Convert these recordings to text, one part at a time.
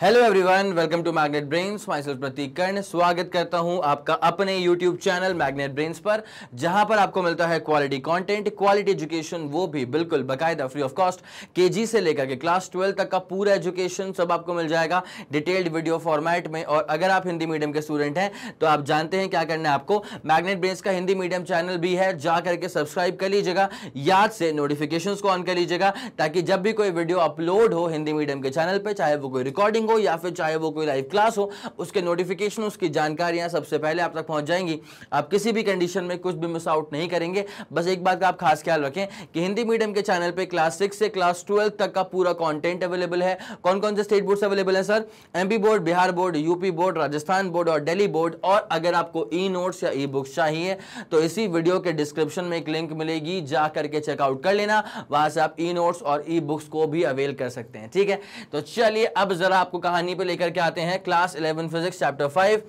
hello everyone welcome to magnet brains myself Prateek Karn स्वागत करता हूं आपका अपने यूट्यूब चैनल मैग्नेट ब्रेन्स पर जहां पर आपको मिलता है क्वालिटी कंटेंट क्वालिटी एजुकेशन वो भी बिल्कुल बकायदा फ्री ऑफ कॉस्ट केजी से लेकर के क्लास ट्वेल्व तक का पूरा एजुकेशन सब आपको मिल जाएगा डिटेल्ड वीडियो फॉर्मेट में और अगर आप हिंदी मीडियम के स्टूडेंट हैं तो आप जानते हैं क्या करना है आपको मैग्नेट ब्रेन्स का हिंदी मीडियम चैनल भी है जा करके सब्सक्राइब कर लीजिएगा याद से नोटिफिकेशन को ऑन कर लीजिएगा ताकि जब भी कोई वीडियो अपलोड हो हिंदी मीडियम के चैनल पर चाहे वो कोई रिकॉर्डिंग मीटिंग हो या फिर चाहे वो कोई लाइव क्लास हो उसके नोटिफिकेशन उसकी जानकारियां सबसे पहले आप तक पहुंच जाएंगी आप किसी भी कंडीशन में कुछ भी मिस आउट नहीं करेंगे बस एक बात का आप खास ख्याल रखें कि हिंदी मीडियम के चैनल पर क्लास सिक्स से क्लास ट्वेल्व तक का पूरा कॉन्टेंट अवेलेबल है कौन कौन से स्टेट बोर्ड अवेलेबल है sir M board Bihar board UP board Rajasthan board और डेली बोर्ड और अगर आपको ई नोट्स या ई बुक्स चाहिए तो इसी वीडियो के डिस्क्रिप्शन में एक लिंक मिलेगी जा करके चेकआउट कर लेना वहां से आप ई नोट्स और ई बुक्स को भी अवेल कर सकते हैं ठीक है तो चलिए अब जरा आपको कहानी पे लेकर के आते हैं class eleven physics chapter five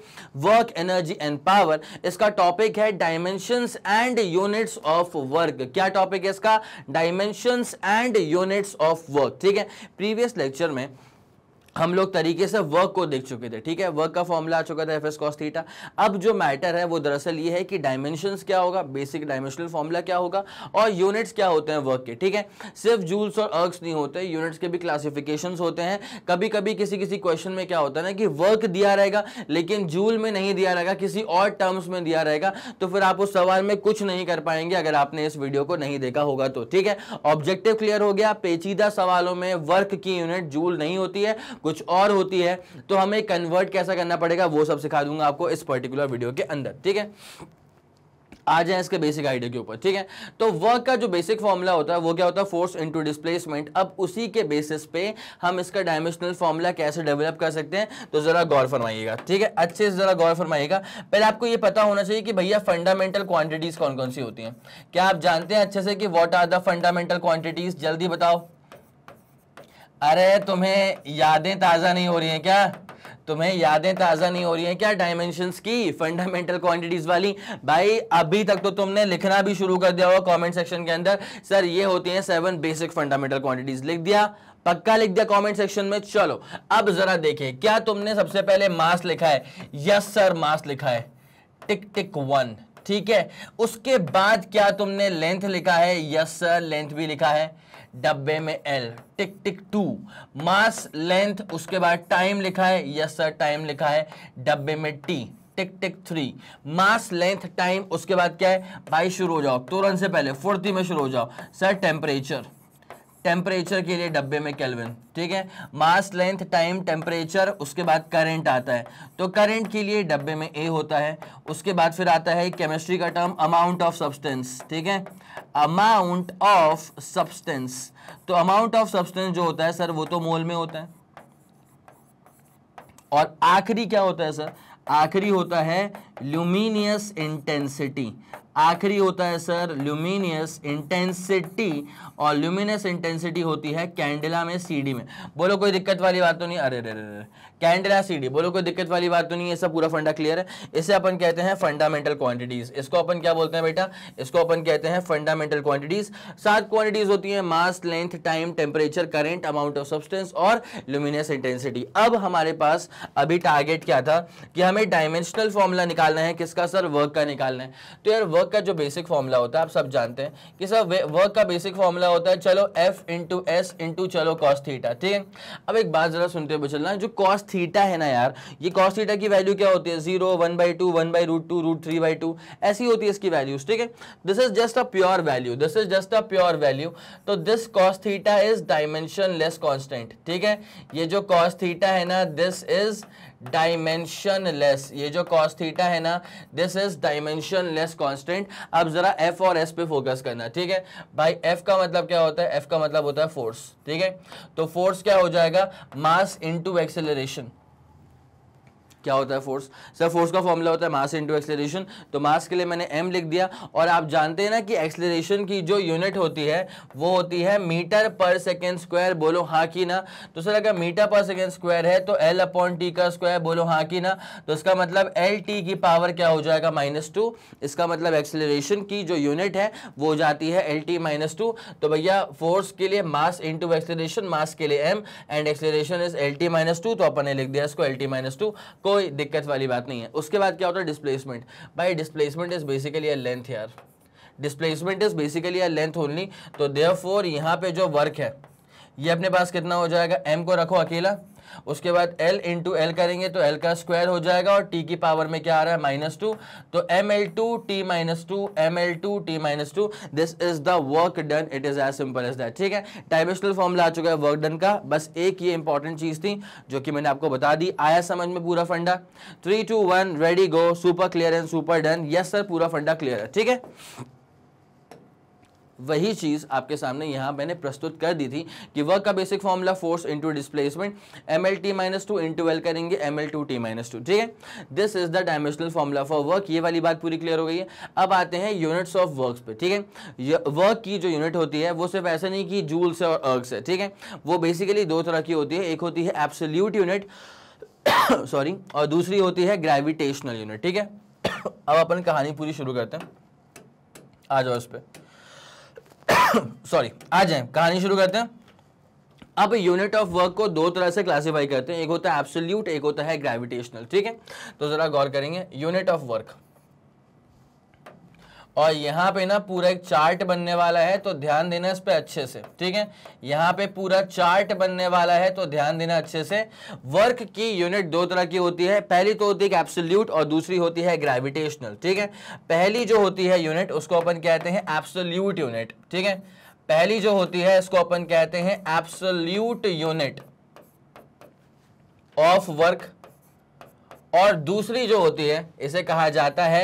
work energy and power इसका टॉपिक है dimension and units of work क्या टॉपिक है इसका dimension and units of work ठीक है प्रीवियस लेक्चर में हम लोग तरीके से वर्क को देख चुके थे ठीक है वर्क का फॉर्मूला आ चुका था एफ एस कॉस थीटा अब जो मैटर है वो दरअसल ये है कि डायमेंशंस क्या होगा बेसिक डायमेंशनल फॉर्मूला क्या होगा और यूनिट्स क्या होते हैं वर्क के ठीक है सिर्फ जूल्स और अर्क नहीं होते यूनिट्स के भी क्लासिफिकेशन होते हैं कभी कभी किसी किसी क्वेश्चन में क्या होता है ना कि वर्क दिया रहेगा लेकिन जूल में नहीं दिया रहेगा किसी और टर्म्स में दिया रहेगा तो फिर आप उस सवाल में कुछ नहीं कर पाएंगे अगर आपने इस वीडियो को नहीं देखा होगा तो ठीक है ऑब्जेक्टिव क्लियर हो गया पेचीदा सवालों में वर्क की यूनिट जूल नहीं होती है कुछ और होती है तो हमें कन्वर्ट कैसा करना पड़ेगा वो सब सिखा दूंगा आपको इस पर्टिकुलर वीडियो के अंदर ठीक है आ जाए इसके बेसिक आइडिया के ऊपर ठीक है तो वर्क का जो बेसिक फॉर्मूला होता है वो क्या होता है फोर्स इनटू डिस्प्लेसमेंट अब उसी के बेसिस पे हम इसका डायमेंशनल फॉर्मूला कैसे डेवलप कर सकते हैं तो ज़रा गौर फरमाइएगा ठीक है अच्छे से ज़रा गौर फरमाइएगा पहले आपको ये पता होना चाहिए कि भैया फंडामेंटल क्वांटिटीज़ कौन कौन सी होती है क्या आप जानते हैं अच्छे से कि what are the fundamental quantities जल्दी बताओ अरे तुम्हें यादें ताज़ा नहीं हो रही हैं क्या तुम्हें यादें ताज़ा नहीं हो रही हैं क्या डायमेंशंस की फंडामेंटल क्वांटिटीज़ वाली भाई अभी तक तो तुमने लिखना भी शुरू कर दिया हुआ कमेंट सेक्शन के अंदर सर ये होती हैं सेवन बेसिक फंडामेंटल क्वांटिटीज़ लिख दिया पक्का लिख दिया कमेंट सेक्शन में चलो अब ज़रा देखे क्या तुमने सबसे पहले मास लिखा है यस सर मास लिखा है टिक टिक वन ठीक है उसके बाद क्या तुमने लेंथ लिखा है यस सर लेंथ भी लिखा है डब्बे में L tick tick two mass length उसके बाद टाइम लिखा है यस सर टाइम लिखा है डब्बे में T tick tick three mass length time उसके बाद क्या है भाई शुरू हो जाओ तुरंत से पहले फुर्ती में शुरू हो जाओ सर टेम्परेचर टेम्परेचर के लिए डब्बे में केल्विन ठीक है मास लेंथ टाइम टेम्परेचर उसके बाद करंट आता है तो करंट के लिए डब्बे में ए होता है उसके बाद फिर आता है केमिस्ट्री का टर्म अमाउंट ऑफ सब्सटेंस ठीक है अमाउंट ऑफ सब्सटेंस तो अमाउंट ऑफ सब्सटेंस जो होता है सर वो तो मोल में होता है और आखिरी क्या होता है सर आखिरी होता है ल्यूमिनियस इंटेंसिटी आखिरी होता है सर ल्यूमिनियस इंटेंसिटी और ल्यूमिनियस इंटेंसिटी होती है कैंडला में सीडी में बोलो कोई दिक्कत वाली बात तो नहीं अरे अरे अरे कैंडला सीडी बोलो कोई दिक्कत वाली बात तो नहीं ये सब पूरा फंडा क्लियर है इसे अपन कहते हैं फंडामेंटल क्वांटिटीज इसको अपन क्या बोलते हैं बेटा इसको अपन कहते हैं फंडामेंटल क्वांटिटीज सात क्वांटिटीज होती है mass length time temperature current amount of substance और ल्यूमिनियस इंटेंसिटी अब हमारे पास अभी टारगेट क्या था कि हमें डायमेंशनल फॉर्मूला निकालना है किसका सर वर्क का निकालना है तो यार वर्क वर्क का जो बेसिक फॉर्मूला होता है आप सब जानते हैं कि सर वर्क का बेसिक फॉर्मूला होता है चलो एफ इंटू एस इंटू चलो कॉस थीटा ठीक है अब एक बात जरा सुनते हुए चलना जो कॉस थीटा है ना यार ये कॉस थीटा की वैल्यू क्या होती है zero one by two one by root two root three by two ऐसी होती है इसकी वैल्यूज ठीक है this is just a pure value this is just a pure value तो this cos theta is dimensionless constant ठीक है ये जो कॉस थीटा है ना दिस इज डायमेंशन लेस ये जो कॉस थीटा है ना this is dimensionless constant अब ज़रा एफ और एस पे फोकस करना ठीक है भाई एफ का मतलब क्या होता है एफ का मतलब होता है फोर्स ठीक है तो फोर्स क्या हो जाएगा मास इंटू एक्सेलरेशन क्या होता है फोर्स सर फोर्स का फॉर्मूला होता है मास इंटू एक्सलेशन तो मास के लिए मैंने एम लिख दिया और आप जानते हैं ना कि एक्सलेशन की जो यूनिट होती है वो होती है मीटर पर सेकेंड स्क्वायर बोलो हाँ की ना तो सर अगर मीटर पर सेकेंड स्क्वायर है तो एल अपॉन टी का स्क्वायर बोलो हाँ की ना तो इसका मतलब एल टी की पावर क्या हो जाएगा माइनस टू इसका मतलब एक्सलेशन की जो यूनिट है वो जाती है एल टी माइनस टू तो भैया फोर्स के लिए मास इंटू एक्सलेशन मास के लिए M and acceleration is L T minus two तो अपन ने लिख दिया इसको एल टी माइनस टू को कोई दिक्कत वाली बात नहीं है उसके बाद क्या होता है डिस्प्लेसमेंट भाई डिस्प्लेसमेंट इज़ बेसिकली लेंथ यार displacement is basically length only तो देयर फोर यहाँ पे जो वर्क है ये अपने पास कितना हो जाएगा एम को रखो अकेला उसके बाद एल इंटू एल करेंगे तो एल का स्क्वायर हो जाएगा और टी की पावर में क्या आ रहा है माइनस टू तो M L two T minus two M L two T minus two this is the work done it is as simple as that ठीक है डायमेंशनल फॉर्मूला आ चुका है वर्क डन का बस एक ये इंपॉर्टेंट चीज़ थी जो कि मैंने आपको बता दी आया समझ में पूरा फंडा three two one ready go super clear and super done yes sir पूरा फंडा क्लियर है ठीक है वही चीज़ आपके सामने यहाँ मैंने प्रस्तुत कर दी थी कि वर्क का basic formula force into displacement M L T minus two into L करेंगे M L two T minus two ठीक है this is the dimensional formula for work ये वाली बात पूरी क्लियर हो गई है अब आते हैं यूनिट्स ऑफ वर्क पे ठीक है वर्क की जो यूनिट होती है वो सिर्फ ऐसे नहीं कि जूल से और अर्ग से ठीक है वो बेसिकली दो तरह की होती है एक होती है एब्सोल्यूट यूनिट सॉरी और दूसरी होती है ग्रेविटेशनल यूनिट ठीक है अब अपन कहानी पूरी शुरू करते हैं आ जाओ उस पर सॉरी आ जाए कहानी शुरू करते हैं अब यूनिट ऑफ वर्क को दो तरह से क्लासिफाई करते हैं एक होता है एब्सोल्यूट एक होता है ग्रेविटेशनल ठीक है तो ज़रा गौर करेंगे यूनिट ऑफ वर्क और यहाँ पे ना पूरा एक चार्ट बनने वाला है तो ध्यान देना इस पर अच्छे से ठीक है यहाँ पे पूरा चार्ट बनने वाला है तो ध्यान देना अच्छे से वर्क की यूनिट दो तरह की होती है पहली तो होती है एब्सोल्यूट और दूसरी होती है ग्रेविटेशनल ठीक है पहली जो होती है यूनिट उसको अपन कहते हैं एब्सोल्यूट यूनिट ठीक है पहली जो होती है इसको अपन कहते हैं एब्सोल्यूट यूनिट ऑफ वर्क और दूसरी जो होती है इसे कहा जाता है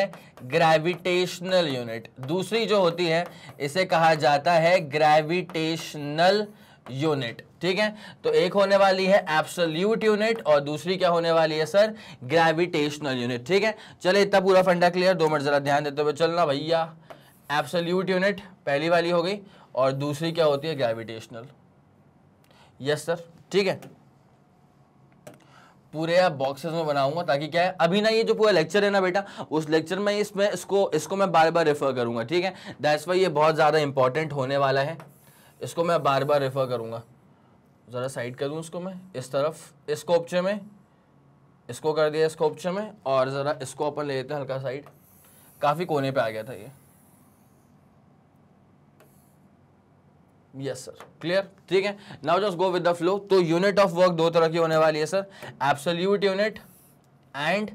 ग्रेविटेशनल यूनिट दूसरी जो होती है इसे कहा जाता है ग्रेविटेशनल यूनिट ठीक है तो एक होने वाली है एब्सोल्यूट यूनिट और दूसरी क्या होने वाली है सर ग्रेविटेशनल यूनिट ठीक है चले इतना पूरा फंडा क्लियर दो मिनट ज़रा ध्यान देते हुए चलना भैया एब्सोल्यूट यूनिट पहली वाली हो गई और दूसरी क्या होती है ग्रेविटेशनल यस सर ठीक है पूरे आप बॉक्सेस में बनाऊंगा ताकि क्या है अभी ना ये जो पूरा लेक्चर है ना बेटा उस लेक्चर में इसमें इसको इसको मैं बार बार रेफर करूंगा ठीक है दैट्स वाई ये बहुत ज़्यादा इंपॉर्टेंट होने वाला है इसको मैं बार बार रेफर करूँगा ज़रा साइड कर दूँ इसको मैं इस तरफ इसको ऑप्शन में इसको कर दिया इसको ऑप्शन में और ज़रा इसको अपन ले लेते हैं हल्का साइड काफ़ी कोने पर आ गया था ये यस सर क्लियर ठीक है now just go with the flow तो यूनिट ऑफ वर्क दो तरह की होने वाली है sir absolute unit and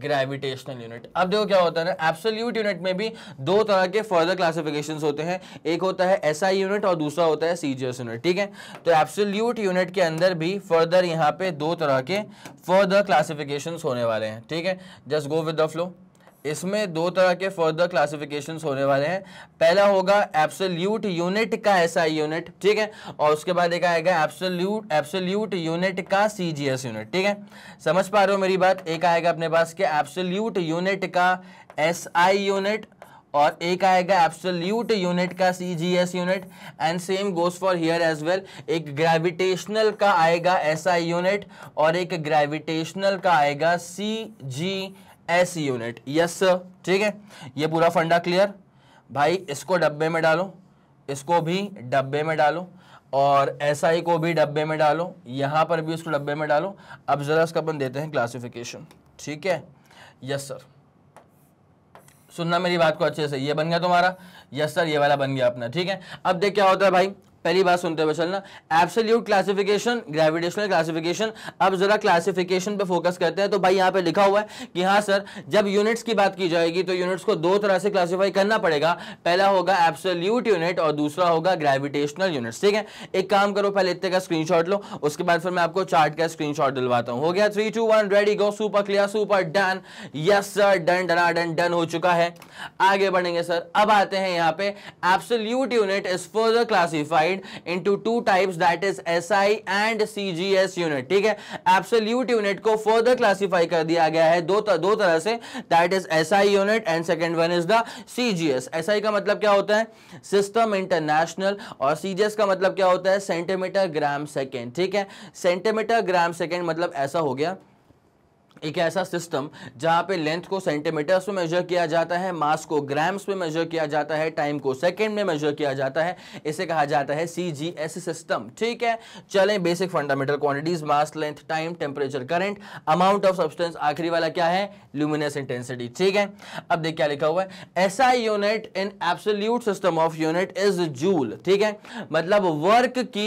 gravitational unit अब देखो क्या होता है ना एब्सोल्यूट यूनिट में भी दो तरह के फर्दर क्लासिफिकेशंस होते हैं एक होता है एस SI यूनिट और दूसरा होता है सीजीएस यूनिट ठीक है तो एब्सोल्यूट यूनिट के अंदर भी फर्दर यहाँ पे दो तरह के फर्दर क्लासिफिकेशंस होने वाले हैं ठीक है just go with the flow इसमें दो तरह के फर्दर क्लासिफिकेशन होने वाले हैं पहला होगा एप्सोल्यूट यूनिट का ऐसा यूनिट ठीक है और उसके बाद एक आएगा एप्सोल्यूट एप्सोल्यूट यूनिट का सीजीएस यूनिट ठीक है समझ पा रहे हो मेरी बात एक आएगा अपने पास के एप्सोल्यूट यूनिट का एसआई यूनिट और एक आएगा एब्सोल्यूट यूनिट का C G S unit and same goes for here as well एक ग्रेविटेशनल का आएगा एस आई यूनिट और एक ग्रेविटेशनल का आएगा C G S unit yes sir ठीक है ये पूरा फंडा क्लियर भाई इसको डब्बे में डालो इसको भी डब्बे में डालो और एस ही को भी डब्बे में डालो यहाँ पर भी उसको डब्बे में डालो अब ज़रा इसका अपन देते हैं क्लासिफिकेशन ठीक है यस सर सुनना मेरी बात को अच्छे से ये बन गया तुम्हारा यस सर ये वाला बन गया अपना ठीक है अब देख क्या होता है भाई पहली बात सुनते हुए चलना एब्सोल्यूट क्लासिफिकेशन ग्रेविटेशनल क्लासिफिकेशन अब जरा क्लासिफिकेशन पे फोकस करते हैं तो भाई यहाँ पे लिखा हुआ है कि हाँ सर जब यूनिट्स की बात की जाएगी तो यूनिट्स को दो तरह से क्लासीफाई करना पड़ेगा पहला होगा एब्सोल्यूट यूनिट और दूसरा होगा ग्रेविटेशनल यूनिट्स ठीक है एक काम करो पहले इतने का स्क्रीन लो उसके बाद फिर मैं आपको चार्ट का स्क्रीन दिलवाता हूँ हो गया three two one ready go super clear super done yes sir done डना डन डन हो चुका है आगे बढ़ेंगे सर अब आते हैं यहाँ पे absolute unit is further classified divide into two types that is SI and CGS unit ठीक है एब्सोल्यूट यूनिट को फर्दर क्लासिफाई कर दिया गया है दो दो तरह से that is SI unit and second one is the CGS SI का मतलब क्या होता है सिस्टम इंटरनेशनल और सीजीएस का मतलब क्या होता है सेंटीमीटर ग्राम सेकेंड ठीक है सेंटीमीटर ग्राम सेकेंड मतलब ऐसा हो गया एक ऐसा सिस्टम जहाँ पे लेंथ को सेंटीमीटर्स में मेजर किया जाता है मास को ग्राम्स में मेजर किया जाता है टाइम को सेकंड में मेजर किया जाता है इसे कहा जाता है सी जी एस सिस्टम ठीक है चलें basic fundamental quantities mass length time temperature current amount of substance आखिरी वाला क्या है ल्यूमिनस इंटेंसिटी ठीक है अब देखिए क्या लिखा हुआ है ऐसा unit in absolute system of unit is joule ठीक है मतलब वर्क की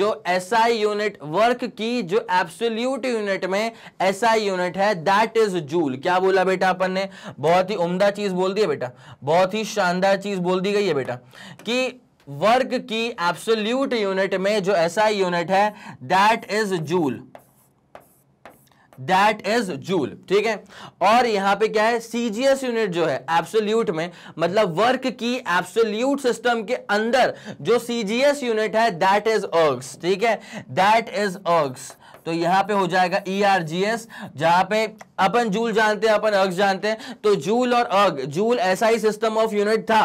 जो ऐसा यूनिट वर्क की जो एब्सोल्यूट यूनिट में ऐसा यूनिट यूनिट है दैट इज जूल क्या बोला बेटा अपन ने बहुत ही उम्दा चीज बोल दी है बेटा बहुत ही शानदार चीज बोल दी गई है बेटा कि वर्क की एब्सोल्यूट यूनिट में जो ऐसा यूनिट है that is joule That is joule, ठीक है और यहां पे क्या है सीजीएस यूनिट जो है एब्सोल्यूट में मतलब वर्क की एब्सोल्यूट सिस्टम के अंदर जो सीजीएस यूनिट है दैट इज अर्ग्स ठीक है दैट इज अर्ग्स तो यहां पे हो जाएगा ई आर जी एस जहां पे अपन जूल जानते हैं अपन अर्ग जानते हैं तो जूल और अग जूल ऐसा ही सिस्टम ऑफ यूनिट था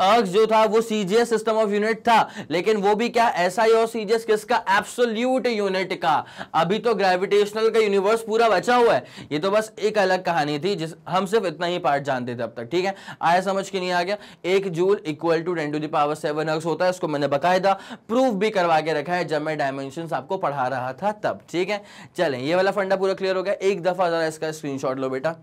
अर्ग जो था वो सीजीएस सिस्टम ऑफ यूनिट था लेकिन वो भी क्या ऐसा ही और सीजीएस किसका एब्सोल्यूट यूनिट का अभी तो ग्रेविटेशनल का यूनिवर्स पूरा बचा हुआ है ये तो बस एक अलग कहानी थी जिस हम सिर्फ इतना ही पार्ट जानते थे अब तक ठीक है आया समझ के नहीं आ गया एक joule equal to ten to the power seven ergs होता है उसको मैंने बकायदा प्रूफ भी करवा के रखा है जब मैं डायमेंशन आपको पढ़ा रहा था तब ठीक है चले ये वाला फंडा पूरा क्लियर हो गया एक दफा जरा इसका स्क्रीनशॉट लो बेटा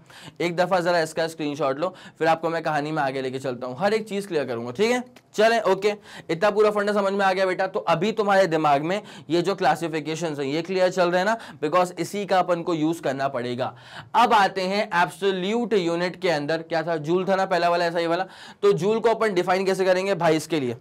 एक दफ़ा ज़रा इसका स्क्रीनशॉट लो फिर आपको मैं कहानी में आगे लेके चलता हूँ हर एक चीज़ क्लियर करूंगा ठीक है चले ओके इतना पूरा फंडा समझ में आ गया बेटा तो अभी तुम्हारे दिमाग में ये जो क्लासिफिकेशन है ये क्लियर चल रहे हैं ना बिकॉज इसी का अपन को यूज़ करना पड़ेगा अब आते हैं एब्सोल्यूट यूनिट के अंदर क्या था जूल था ना पहला वाला ऐसा ही वाला तो जूल को अपन डिफाइन कैसे करेंगे भाई इसके लिए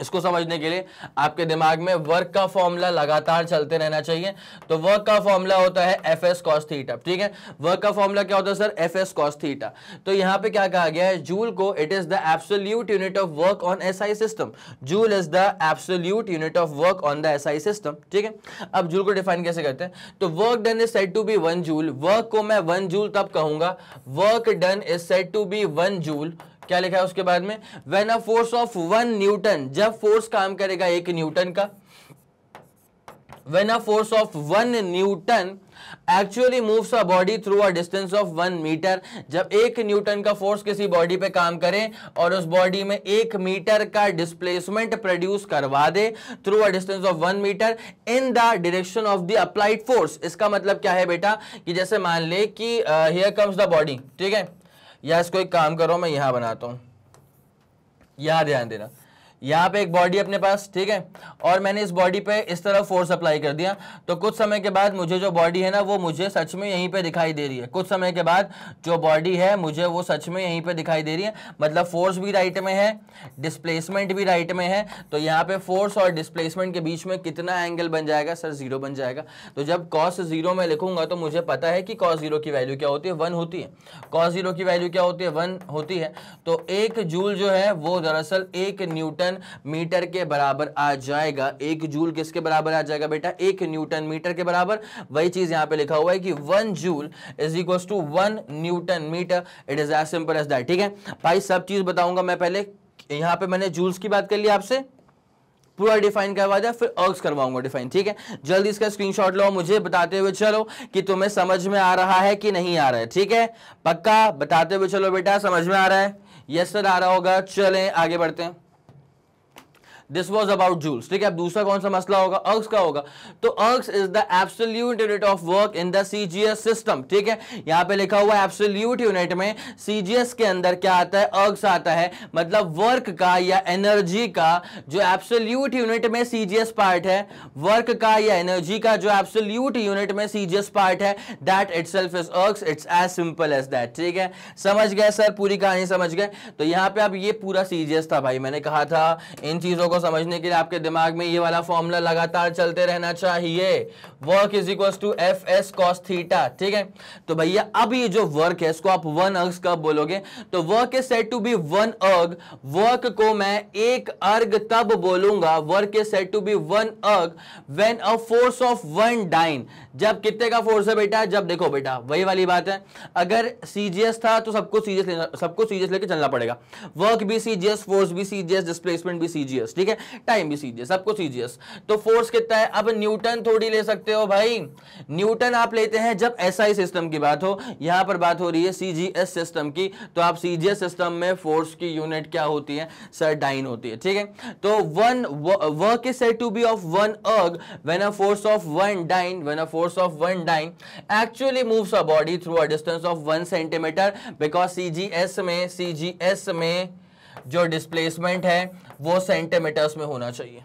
इसको समझने के लिए आपके दिमाग में वर्क का फॉर्मूला लगातार चलते रहना चाहिए तो वर्क का फॉर्मूला होता है एफ एस कॉस थीटा ठीक है वर्क का फॉर्मूला क्या होता है sir F S cos theta तो यहां पे क्या कहा गया है जूल को it is the absolute unit of work on S I system joule is the absolute unit of work on the S I system ठीक है अब जूल को डिफाइन कैसे करते हैं तो work done is set to be one joule work को मैं वन जूल तब कहूंगा work done is set to be one joule क्या लिखा है उसके बाद में when a force of one newton जब फोर्स काम करेगा एक न्यूटन का when a force of one newton actually moves a body through a distance of one metre जब एक न्यूटन का फोर्स किसी बॉडी पे काम करे और उस बॉडी में एक मीटर का डिस्प्लेसमेंट प्रोड्यूस करवा दे through a distance of one metre in the direction of the applied force इसका मतलब क्या है बेटा कि जैसे मान ले कि हियर कम्स द बॉडी ठीक है या इसको एक काम करो मैं यहाँ बनाता हूँ यहाँ ध्यान देना यहाँ पे एक बॉडी अपने पास ठीक है और मैंने इस बॉडी पे इस तरह फोर्स अप्लाई कर दिया तो कुछ समय के बाद मुझे जो बॉडी है ना वो मुझे सच में यहीं पे दिखाई दे रही है कुछ समय के बाद जो बॉडी है मुझे वो सच में यहीं पे दिखाई दे रही है मतलब फोर्स भी राइट में है डिस्प्लेसमेंट भी राइट में है तो यहाँ पे फोर्स और डिस्प्लेसमेंट के बीच में कितना एंगल बन जाएगा सर जीरो बन जाएगा तो जब कॉस जीरो में लिखूंगा तो मुझे पता है कि कॉस जीरो की वैल्यू क्या होती है वन होती है कॉस जीरो की वैल्यू क्या होती है वन होती है तो एक जूल जो है वो दरअसल एक न्यूटन न्यूटन मीटर के बराबर आ जाएगा एक जूल किसके बराबर आ जाएगा बेटा एक न्यूटन मीटर के बराबर वही चीज यहां पे लिखा हुआ है कि one joule is equal to one newton metre it is as simple as that ठीक है भाई सब चीज बताऊंगा मैं पहले यहां पे मैंने जूल्स की बात कर ली आपसे पूरा डिफाइन करवा दिया फिर अर्ग्स करवाऊंगा डिफाइन ठीक है जल्दी इसका स्क्रीनशॉट लो मुझे बताते हुए चलो कि तुम्हें समझ में आ रहा है कि नहीं आ रहा है ठीक है पक्का बताते हुए चलो बेटा समझ में आ रहा है यस सर आ रहा होगा चलें आगे बढ़ते हैं दिस वॉज अबाउट जूल्स ठीक है अब दूसरा कौन सा मसला होगा अर्ग्स का होगा तो ergs is the absolute unit of work in the CGS system ठीक है यहां पे लिखा हुआ एब्सोल्यूट यूनिट में सीजीएस के अंदर क्या आता है अर्ग्स आता है मतलब वर्क का या एनर्जी का जो एब्सोल्यूट यूनिट में सीजीएस पार्ट है वर्क का या एनर्जी का जो एब्सोल्यूट यूनिट में सीजीएस पार्ट है that itself is ergs it's as simple as that ठीक है समझ गए सर पूरी कहानी समझ गए तो यहां पर आप ये पूरा सीजीएस था भाई मैंने कहा था इन चीजों को समझने के लिए आपके दिमाग में ये वाला फॉर्मूला लगातार चलते रहना चाहिए work is equal to F S cos theta ठीक है तो भैया अब ये जो वर्क है इसको आप वन अर्ग कब बोलोगे तो work is set to be one erg work को मैं एक अर्ग तब बोलूंगा work is set to be one erg when a force of one dyne जब कितने का फोर्स है बेटा जब देखो बेटा वही वाली बात है अगर सीजीएस था तो सबको सीजीएस सबको सीजीएस लेके चलना पड़ेगा वर्क भी सीजीएस फोर्स भी सीजीएस डिस्प्लेसमेंट भी सीजीएस ठीक है ठीक है टाइम भी सीजिए सब कुछ सीजियस तो फोर्स कितना है अब न्यूटन थोड़ी ले सकते हो भाई न्यूटन आप लेते हैं जब एसआई सिस्टम की बात हो यहां पर बात हो रही है सीजीएस सिस्टम की तो आप सीजीएस सिस्टम में फोर्स की यूनिट क्या होती है सर डाइन होती है ठीक है तो one work is said to be of one erg when a force of one dyne when a force of one dyne actually moves a body through a distance of one centimetre because cgs में cgs में जो displacement है वो centimetres में होना चाहिए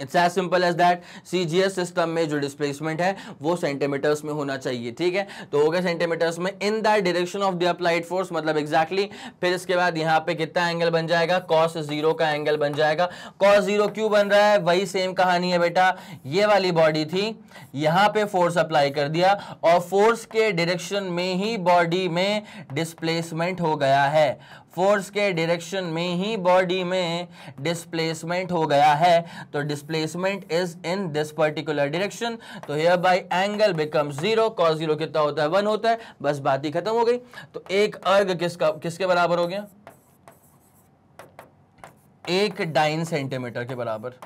it's as simple as that C system में जो डिस्प्लेसमेंट है वो सेंटीमीटर्स में होना चाहिए ठीक है तो हो गया सेंटीमीटर्स में in that direction of the applied force मतलब एग्जैक्टली exactly, फिर इसके बाद यहाँ पे कितना एंगल बन जाएगा कॉस जीरो का एंगल बन जाएगा कॉस जीरो क्यों बन रहा है वही सेम कहानी है बेटा ये वाली बॉडी थी यहाँ पे फोर्स अप्लाई कर दिया और फोर्स के डायरेक्शन में ही बॉडी में डिस्प्लेसमेंट हो गया है फोर्स के डायरेक्शन में ही बॉडी में डिस्प्लेसमेंट हो गया है तो displacement is in this particular direction तो here by angle become zero cos zero कितना होता है वन होता है बस बात ही खत्म हो गई तो एक अर्ग किसका किसके बराबर हो गया एक डाइन सेंटीमीटर के बराबर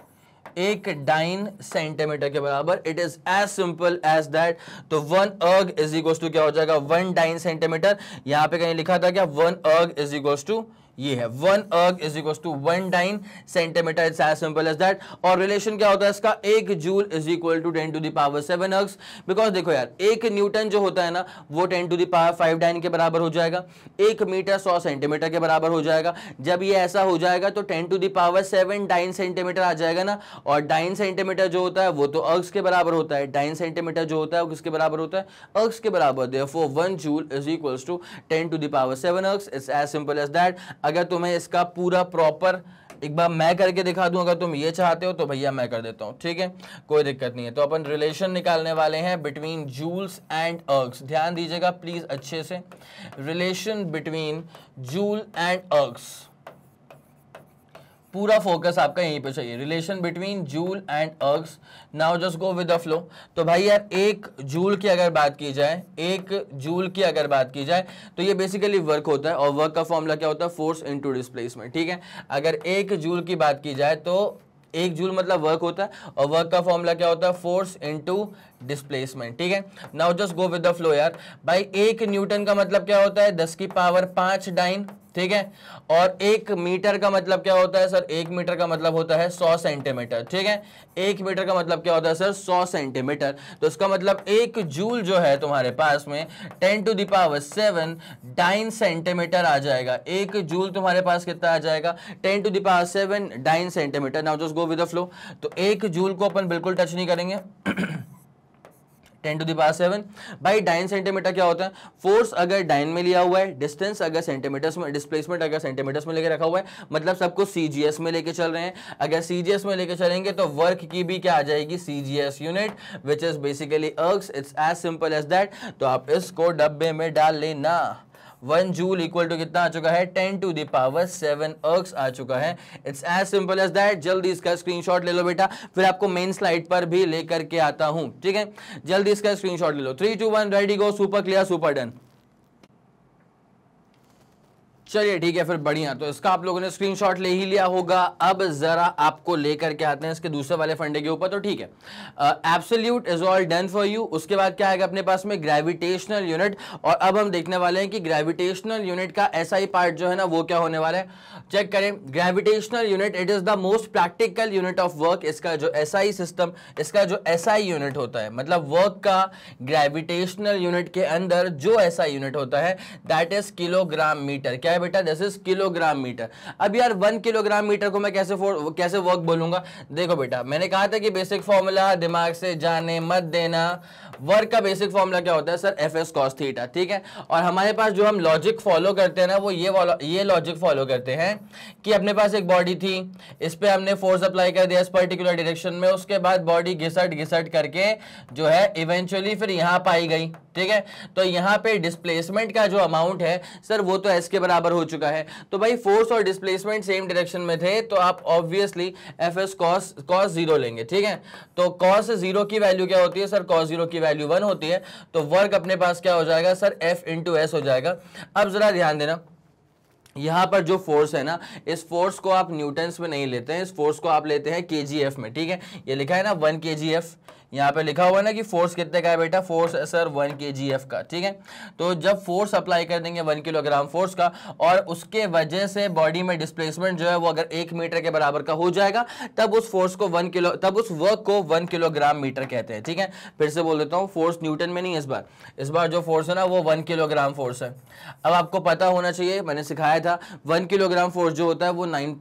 एक डाइन सेंटीमीटर के बराबर it is as simple as that तो one erg is equal to क्या हो जाएगा वन डाइन सेंटीमीटर यहां पे कहीं लिखा था क्या one erg is equal to ये है one erg is equal to one dyne centimetre it's as simple as that और रिलेशन क्या होता है इसका एक joule is equal to ten to the power seven erg because देखो यार एक न्यूटन जो होता है ना वो ten to the power five dyne के बराबर हो जाएगा एक मीटर सौ सेंटीमीटर के बराबर हो जाएगा जब ये ऐसा हो जाएगा तो ten to the power seven dyne centimetre आ जाएगा ना और डाइन सेंटीमीटर जो होता है वो तो अर्ग्स के बराबर होता है डाइन सेंटीमीटर जो होता है वो किसके बराबर होता है अर्ग्स के बराबर there one joule is equal to ten to the power seven erg it's as simple as that अगर तुम्हें इसका पूरा प्रॉपर एक बार मैं करके दिखा दूं अगर तुम ये चाहते हो तो भैया मैं कर देता हूँ ठीक है कोई दिक्कत नहीं है तो अपन रिलेशन निकालने वाले हैं बिटवीन जूल्स एंड अर्ग्स ध्यान दीजिएगा प्लीज़ अच्छे से relation between joule and ergs पूरा फोकस आपका यहीं पे चाहिए relation between joule and ergs now just go with the flow तो भाई यार एक जूल की अगर बात की जाए एक जूल की अगर बात की जाए तो ये बेसिकली वर्क होता है और वर्क का फॉर्मूला क्या होता है फोर्स इनटू डिस्प्लेसमेंट ठीक है अगर एक जूल की बात की जाए तो एक जूल मतलब वर्क होता है और वर्क का फॉर्मूला क्या होता है फोर्स इनटू डिस्प्लेसमेंट ठीक है now just go with the flow यार भाई एक न्यूटन का मतलब क्या होता है दस की पावर पांच डाइन ठीक है और एक मीटर का मतलब क्या होता है सर एक मीटर का मतलब होता है सौ सेंटीमीटर ठीक है एक मीटर का मतलब क्या होता है सर सौ सेंटीमीटर तो इसका मतलब एक जूल जो है तुम्हारे पास में ten to the power seven dyne centimetre आ जाएगा एक जूल तुम्हारे पास कितना आ जाएगा ten to the power seven dyne centimetre now just go with the flow तो एक जूल को अपन बिल्कुल टच नहीं करेंगे टेन टू दावर सेवन भाई डाइन सेंटीमीटर क्या होता है फोर्स अगर डाइन में लिया हुआ है डिस्टेंस अगर सेंटीमीटर में डिस्प्लेसमेंट अगर सेंटीमीटर्स में लेके रखा हुआ है मतलब सबको सी में लेके चल रहे हैं अगर सी में लेके चलेंगे तो वर्क की भी क्या आ जाएगी C unit which is basically ergs it's as simple as that तो आप इसको डब्बे में डाल लेना वन जूल इक्वल टू कितना आ चुका है ten to the power seven ergs आ चुका है it's as simple as that जल्दी इसका स्क्रीनशॉट ले लो बेटा फिर आपको मेन स्लाइड पर भी लेकर के आता हूं ठीक है जल्दी इसका स्क्रीनशॉट ले लो three two one ready go super clear super done चलिए ठीक है फिर बढ़िया तो इसका आप लोगों ने स्क्रीनशॉट ले ही लिया होगा अब जरा आपको लेकर के आते हैं इसके दूसरे वाले फंडे के ऊपर तो ठीक है absolute is all done for you उसके बाद क्या आएगा अपने पास में ग्रेविटेशनल यूनिट और अब हम देखने वाले हैं कि ग्रेविटेशनल यूनिट का ऐसा ही पार्ट जो है ना वो क्या होने वाला है चेक करें gravitational unit it is the most practical unit of work इसका जो एस सिस्टम इसका जो एस यूनिट होता है मतलब वर्क का ग्रेविटेशनल यूनिट के अंदर जो ऐसा यूनिट होता है दैट इज किलोग्राम मीटर क्या है बेटा दिस इज किलोग्राम मीटर अब यार वन किलोग्राम मीटर को मैं कैसे कैसे वर्क बोलूंगा देखो बेटा मैंने कहा था कि बेसिक फॉर्मूला दिमाग से जाने मत देना वर्क का बेसिक फॉर्मूला क्या होता है sir F S cos theta ठीक है और हमारे पास जो हम लॉजिक फॉलो करते हैं ना वो ये ये लॉजिक फॉलो करते हैं कि अपने पास एक बॉडी थी इस पर हमने फोर्स अप्लाई कर दिया इस पर्टिकुलर डायरेक्शन में उसके बाद बॉडी घिसट घिसट करके जो है इवेंचुअली फिर यहाँ पाई गई ठीक है तो यहां पे डिस्प्लेसमेंट का जो अमाउंट है सर वो तो एस के बराबर हो चुका है तो भाई फोर्स और डिस्प्लेसमेंट सेम डायरेक्शन में थे तो आप obviously F S cos cos zero लेंगे ठीक है तो कॉस जीरो की वैल्यू क्या होती है सर कॉस जीरो की वैल्यू वन होती है तो वर्क अपने पास क्या हो जाएगा सर एफ इंटू एस हो जाएगा अब ज़रा ध्यान देना यहाँ पर जो फोर्स है ना इस फोर्स को आप न्यूटन्स में नहीं लेते हैं इस फोर्स को आप लेते हैं के में ठीक है ये लिखा है ना वन के यहाँ पे लिखा हुआ है ना कि फोर्स कितने का है बेटा फोर्स है सर वन के जी एफ का ठीक है तो जब फोर्स अप्लाई कर देंगे वन किलोग्राम फोर्स का और उसके वजह से बॉडी में डिस्प्लेसमेंट जो है वो अगर एक मीटर के बराबर का हो जाएगा तब उस फोर्स को वन किलो तब उस वर्क को वन किलोग्राम मीटर कहते हैं ठीक है फिर से बोल देता हूँ फोर्स न्यूटन में नहीं इस बार इस बार जो फोर्स है ना वो वन किलोग्राम फोर्स है अब आपको पता होना चाहिए मैंने सिखाया था वन किलोग्राम फोर्स जो होता है वो नाइन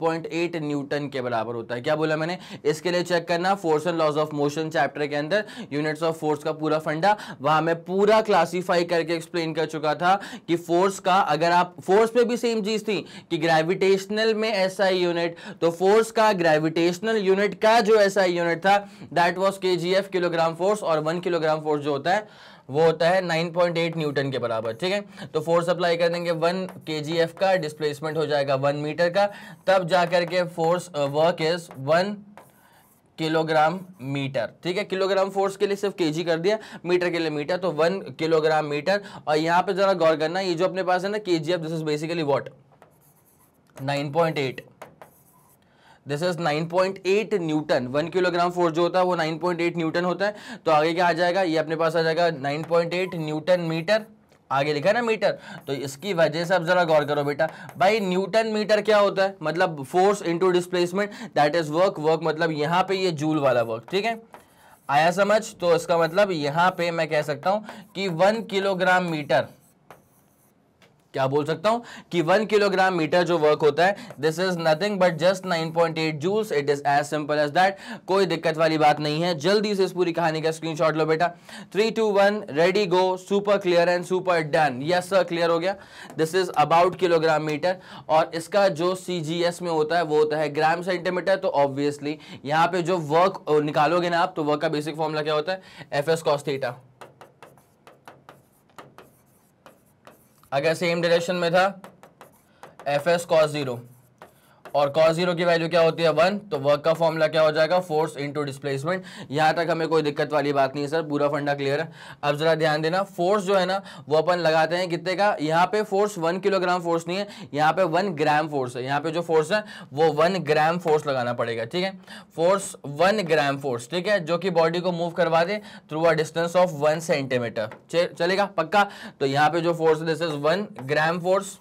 न्यूटन के बराबर होता है क्या बोला मैंने इसके लिए चेक करना force and laws of motion chapter के अंदर यूनिट्स ऑफ फोर्स का पूरा फंडा वहां मैं पूरा क्लासीफाई करके एक्सप्लेन कर चुका था कि फोर्स का अगर आप फोर्स पे भी सेम चीज थी कि ग्रेविटेशनल में ऐसा यूनिट तो फोर्स का ग्रेविटेशनल यूनिट का जो ऐसा यूनिट था दैट वॉज के किलोग्राम फोर्स और वन किलोग्राम फोर्स जो होता है वो होता है 9.8 न्यूटन के बराबर ठीक है तो फोर्स अप्लाई कर देंगे वन के का डिस्प्लेसमेंट हो जाएगा वन मीटर का तब जा करके force work is one kilogram metre ठीक है किलोग्राम फोर्स के लिए सिर्फ केजी कर दिया मीटर के लिए मीटर तो वन किलोग्राम मीटर और यहां पे जरा गौर करना ये जो अपने पास है ना K G F this is basically what nine point eight this is 9.8 newton one kilogram force जो होता है वो 9.8 न्यूटन होता है तो आगे क्या आ जाएगा ये अपने पास आ जाएगा 9.8 न्यूटन मीटर आगे लिखा है ना मीटर तो इसकी वजह से अब जरा गौर करो बेटा भाई न्यूटन मीटर क्या होता है मतलब force into displacement that is work work मतलब यहां पे ये जूल वाला वर्क ठीक है आया समझ तो इसका मतलब यहां पे मैं कह सकता हूं कि वन किलोग्राम मीटर क्या बोल सकता हूं कि वन किलोग्राम मीटर जो वर्क होता है this is nothing but just 9.8 point eight joules it is as simple as that कोई दिक्कत वाली बात नहीं है जल्दी से इस पूरी कहानी का स्क्रीनशॉट लो बेटा three two one ready go super clear and super done yes sir clear हो गया this is about kilogram metre और इसका जो सी में होता है वो होता है ग्राम सेंटीमीटर तो ऑब्वियसली यहाँ पे जो वर्क निकालोगे ना आप तो वर्क का बेसिक फॉर्मूला क्या होता है एफ एस कॉस्थीटा अगर सेम डायरेक्शन में था एफ एस कॉस जीरो और कॉस जीरो की वैल्यू क्या होती है वन तो वर्क का फॉर्मूला क्या हो जाएगा फोर्स इंटू डिस्प्लेसमेंट यहाँ तक हमें कोई दिक्कत वाली बात नहीं है सर पूरा फंडा क्लियर है अब जरा ध्यान देना फोर्स जो है ना वो अपन लगाते हैं कितने का यहाँ पे फोर्स वन किलोग्राम फोर्स नहीं है यहाँ पे वन ग्राम फोर्स है यहाँ पे जो फोर्स है वो वन ग्राम फोर्स लगाना पड़ेगा ठीक है फोर्स वन ग्राम फोर्स ठीक है जो कि बॉडी को मूव करवा दे through a distance of one centimetre चलेगा पक्का तो यहाँ पे जो force this is one gram force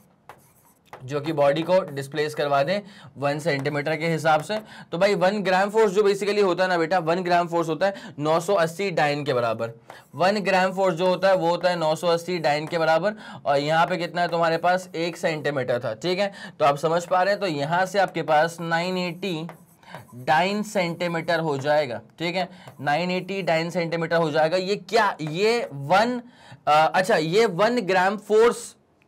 जो कि बॉडी को डिस्प्लेस करवा दें वन सेंटीमीटर के हिसाब से तो भाई वन ग्राम फोर्स जो बेसिकली होता है ना बेटा वन ग्राम फोर्स होता है 980 डाइन के बराबर वन ग्राम फोर्स जो होता है वो होता है 980 डाइन के बराबर और यहाँ पे कितना है तुम्हारे पास एक सेंटीमीटर था ठीक है तो आप समझ पा रहे हैं तो यहाँ से आपके पास नाइन डाइन सेंटीमीटर हो जाएगा ठीक है नाइन एटी डाइन सेंटीमीटर हो जाएगा ये क्या ये वन आ, अच्छा ये वन ग्राम फोर्स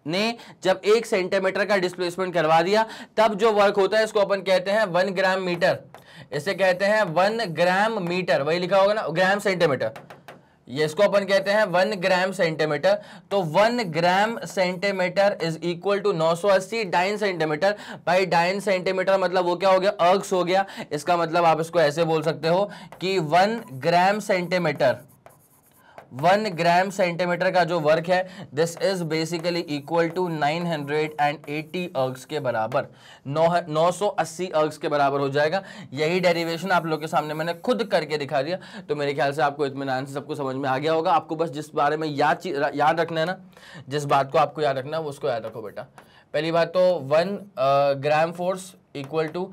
ने जब एक सेंटीमीटर का डिस्प्लेसमेंट करवा दिया तब जो वर्क होता है इसको अपन कहते हैं वन ग्राम मीटर इसे कहते हैं वन ग्राम मीटर वही लिखा होगा ना ग्राम सेंटीमीटर ये इसको अपन कहते हैं वन ग्राम सेंटीमीटर तो one gram centimetre is equal to 980 dyne centimetre भाई डाइन सेंटीमीटर मतलब वो क्या हो गया अर्ग्स हो गया इसका मतलब आप इसको ऐसे बोल सकते हो कि one gram centimetre one gram centimetre का जो वर्क है this is basically equal to 980 ergs के बराबर 980 अर्ग्स के बराबर हो जाएगा यही डेरिवेशन आप लोग के सामने मैंने खुद करके दिखा दिया तो मेरे ख्याल से आपको इतमान से सबको समझ में आ गया होगा आपको बस जिस बारे में याद याद रखना है ना जिस बात को आपको याद रखना है उसको याद रखो बेटा पहली बात तो one gram force equal to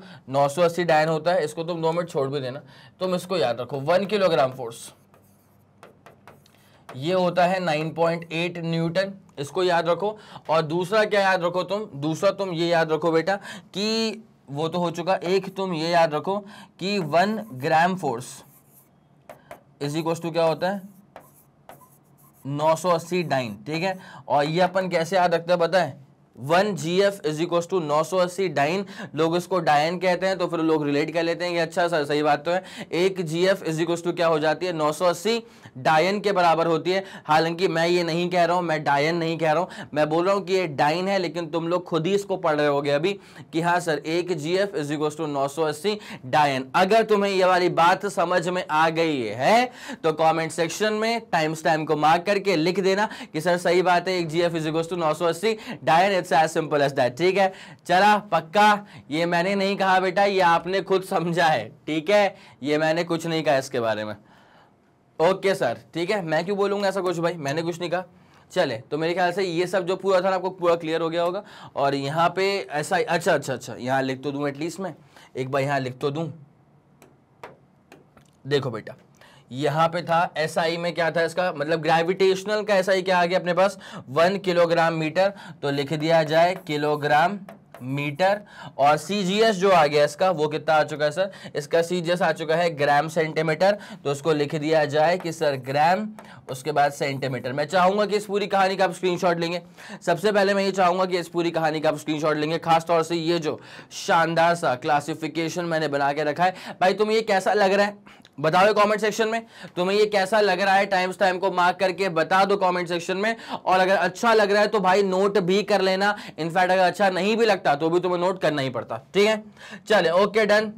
अस्सी डायन होता है इसको तुम दो मिनट छोड़ भी देना तुम इसको याद रखो वन किलोग्राम फोर्स ये होता है 9.8 न्यूटन इसको याद रखो और दूसरा क्या याद रखो तुम दूसरा तुम ये याद रखो बेटा कि वो तो हो चुका एक तुम ये याद रखो कि वन ग्राम फोर्स इसी क्वेश्चन क्या होता है 980 डाइन ठीक है और ये अपन कैसे याद रखते हैं बताएं one G F is equal to नौ सौ अस्सी डाइन लोग इसको डायन कहते हैं तो फिर लोग रिलेट कर लेते हैं ये अच्छा सर सही बात तो है एक G F is equal to क्या हो जाती है नौ सौ अस्सी डायन के बराबर होती है हालांकि मैं ये नहीं कह रहा हूँ मैं डायन नहीं कह रहा हूँ मैं बोल रहा हूँ कि ये डाइन है लेकिन तुम लोग खुद ही इसको पढ़ रहे होगे अभी कि हाँ सर एक G F is equal to नौ सौ अस्सी डायन अगर तुम्हें ये वाली बात समझ में आ गई है तो कॉमेंट सेक्शन में टाइम्स टाइम को मार्क करके लिख देना कि सर सही बात है एक G F is equal to नौ सौ अस्सी dyne it's as simple as that ठीक है चला पक्का ये मैंने नहीं कहा बेटा ये आपने खुद समझा है ठीक है ये मैंने कुछ नहीं कहा इसके बारे में ओके सर ठीक है मैं क्यों बोलूँगा ऐसा कुछ भाई मैंने कुछ नहीं कहा चले तो मेरे ख्याल से ये सब जो पूरा था ना आपको पूरा क्लियर हो गया होगा और यहाँ पे ऐसा अच्छा अच्छा अच्छा यहाँ लिख तो दूँ एटलीस्ट मैं एक बार यहाँ लिख तो दूँ देखो बेटा यहां पे था एस SI में क्या था इसका मतलब ग्रेविटेशनल का एस SI क्या आ गया अपने पास वन किलोग्राम मीटर तो लिख दिया जाए किलोग्राम मीटर और सी जो आ गया इसका वो कितना आ चुका है सर इसका सी आ चुका है ग्राम सेंटीमीटर तो उसको लिख दिया जाए कि सर ग्राम उसके बाद सेंटीमीटर मैं चाहूंगा कि इस पूरी कहानी का आप स्क्रीनशॉट लेंगे सबसे पहले मैं ये चाहूंगा कि इस पूरी कहानी का आप स्क्रीनशॉट लेंगे खासतौर से ये जो शानदार सा क्लासिफिकेशन मैंने बना के रखा है भाई तुम्हें ये कैसा लग रहा है बताओ कमेंट सेक्शन में तुम्हें ये कैसा लग रहा है टाइम्स टाइम को मार्क करके बता दो कमेंट सेक्शन में और अगर अच्छा लग रहा है तो भाई नोट भी कर लेना इनफैक्ट अगर अच्छा नहीं भी लगता सकता तो भी तुम्हें नोट करना ही पड़ता ठीक है चले okay done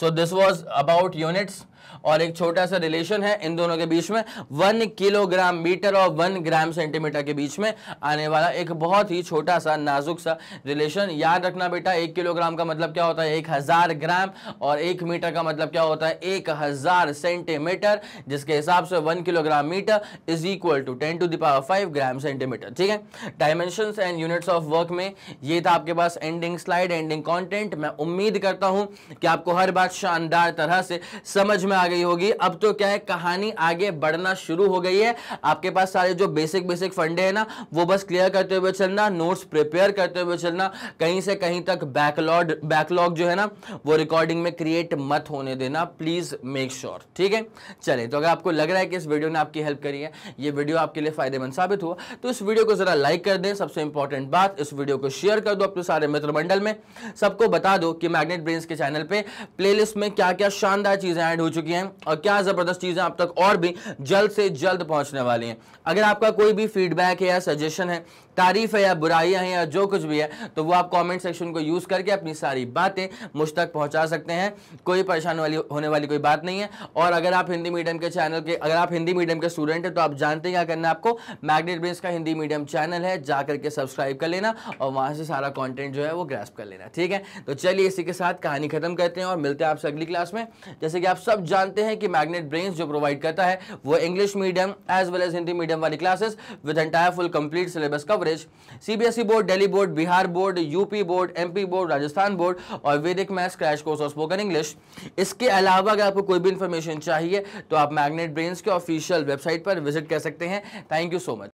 so this was about units और एक छोटा सा रिलेशन है इन दोनों के बीच में वन किलोग्राम मीटर और वन ग्राम सेंटीमीटर के बीच में आने वाला एक बहुत ही छोटा सा नाजुक सा रिलेशन याद रखना बेटा एक किलोग्राम का मतलब क्या होता है एक हज़ार ग्राम और एक मीटर का मतलब क्या होता है एक हज़ार सेंटीमीटर जिसके हिसाब से one kilogram metre is equal to ten to the power five gram centimetre ठीक है dimension and units of work में ये था आपके पास एंडिंग स्लाइड एंडिंग कॉन्टेंट मैं उम्मीद करता हूं कि आपको हर बात शानदार तरह से समझ में आ गई होगी अब तो क्या है कहानी आगे बढ़ना शुरू हो गई है आपके पास सारे जो बेसिक बेसिक फंडे हैं ना वो बस क्लियर करते हुए चलना नोट्स प्रिपेयर करते हुए चलना कहीं से कहीं तक बैकलॉग बैकलॉग जो है ना वो रिकॉर्डिंग में क्रिएट मत होने देना प्लीज़ मेक श्योर ठीक है चले तो अगर आपको लग रहा है कि इस वीडियो ने आपकी हेल्प करी है ये वीडियो आपके लिए फायदेमंद साबित हुआ तो इस वीडियो को ज़रा लाइक कर दें सबसे इंपॉर्टेंट बात इस वीडियो को शेयर कर दो अपने सारे मित्र मंडल में सबको बता दो कि मैग्नेट ब्रेन्स के चैनल पर प्लेलिस्ट में क्या क्या शानदार चीज़ें ऐड हो चुकी हैं हैं और क्या ज़बरदस्त चीज़ें आप तक और भी जल्द से जल्द पहुंचने वाली हैं अगर आपका कोई भी फीडबैक है या सजेशन है तारीफ़ है या बुराइयाँ हैं या जो कुछ भी है तो वो आप कमेंट सेक्शन को यूज़ करके अपनी सारी बातें मुझ तक पहुँचा सकते हैं कोई परेशान वाली होने वाली कोई बात नहीं है और अगर आप हिंदी मीडियम के चैनल के अगर आप हिंदी मीडियम के स्टूडेंट हैं तो आप जानते हैं क्या करना आपको मैग्नेट ब्रेस का हिंदी मीडियम चैनल है जा करके सब्सक्राइब कर लेना और वहाँ से सारा कॉन्टेंट जो है वो ग्रेस्प कर लेना ठीक है तो चलिए इसी के साथ कहानी ख़त्म करते हैं और मिलते हैं आपसे अगली क्लास में जैसे कि आप सब जानते हैं कि मैग्नेट ब्रेंस जो प्रोवाइड करता है वो English medium as well as Hindi medium वाली classes with entire full complete syllabus का coverage CBSE board Delhi board Bihar board UP board MP board Rajasthan board और वैदिक मैथ्स क्रैश कोर्स और स्पोकन इंग्लिश इसके अलावा अगर आपको कोई भी इंफॉर्मेशन चाहिए तो आप मैग्नेट ब्रेन्स के ऑफिशियल वेबसाइट पर विजिट कर सकते हैं थैंक यू सो मच